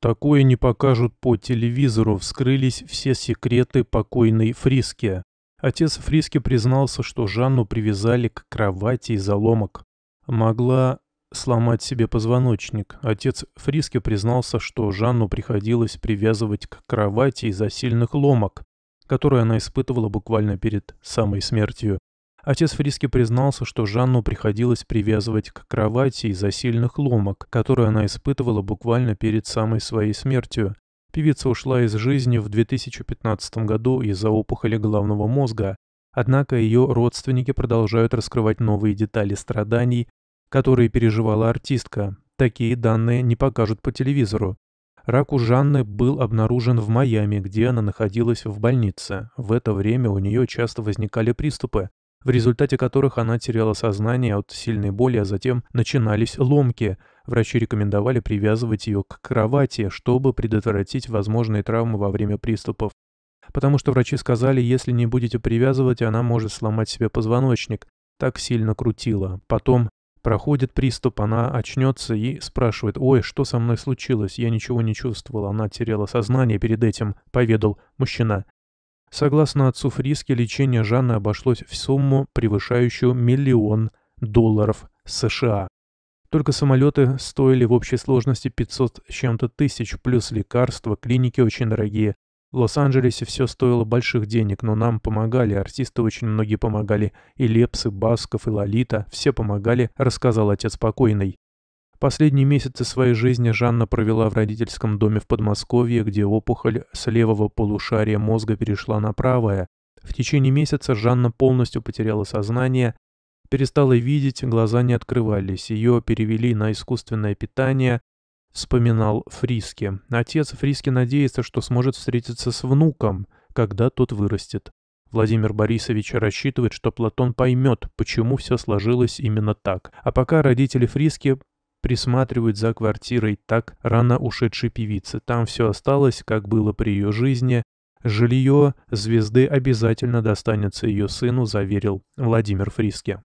Такое не покажут по телевизору, вскрылись все секреты покойной Фриски. Отец Фриски признался, что Жанну привязали к кровати из-за ломок. Могла сломать себе позвоночник. Отец Фриски признался, что Жанну приходилось привязывать к кровати из-за сильных ломок, которые она испытывала буквально перед самой смертью. Отец Фриски признался, что Жанну приходилось привязывать к кровати из-за сильных ломок, которые она испытывала буквально перед самой своей смертью. Певица ушла из жизни в 2015 году из-за опухоли головного мозга, однако ее родственники продолжают раскрывать новые детали страданий, которые переживала артистка. Такие данные не покажут по телевизору. Рак у Жанны был обнаружен в Майами, где она находилась в больнице. В это время у нее часто возникали приступы, в результате которых она теряла сознание от сильной боли, а затем начинались ломки. Врачи рекомендовали привязывать ее к кровати, чтобы предотвратить возможные травмы во время приступов. Потому что врачи сказали, если не будете привязывать, она может сломать себе позвоночник. Так сильно крутила. Потом проходит приступ, она очнется и спрашивает, «Ой, что со мной случилось? Я ничего не чувствовала". она теряла сознание перед этим», — поведал мужчина. Согласно отцу Фриски, лечение Жанны обошлось в сумму, превышающую миллион долларов США. Только самолеты стоили в общей сложности 500 с чем-то тысяч, плюс лекарства, клиники очень дорогие. В Лос-Анджелесе все стоило больших денег, но нам помогали, артисты очень многие помогали. И Лепс, и Басков, и Лолита, все помогали, рассказал отец покойный. Последние месяцы своей жизни Жанна провела в родительском доме в Подмосковье, где опухоль с левого полушария мозга перешла на правое. В течение месяца Жанна полностью потеряла сознание, перестала видеть, глаза не открывались, ее перевели на искусственное питание, вспоминал Фриски. Отец Фриски надеется, что сможет встретиться с внуком, когда тот вырастет. Владимир Борисович рассчитывает, что Платон поймет, почему все сложилось именно так. А пока родители Фриски присматривать за квартирой так рано ушедшей певицы. Там все осталось, как было при ее жизни. Жилье звезды обязательно достанется ее сыну, заверил Владимир Фриске.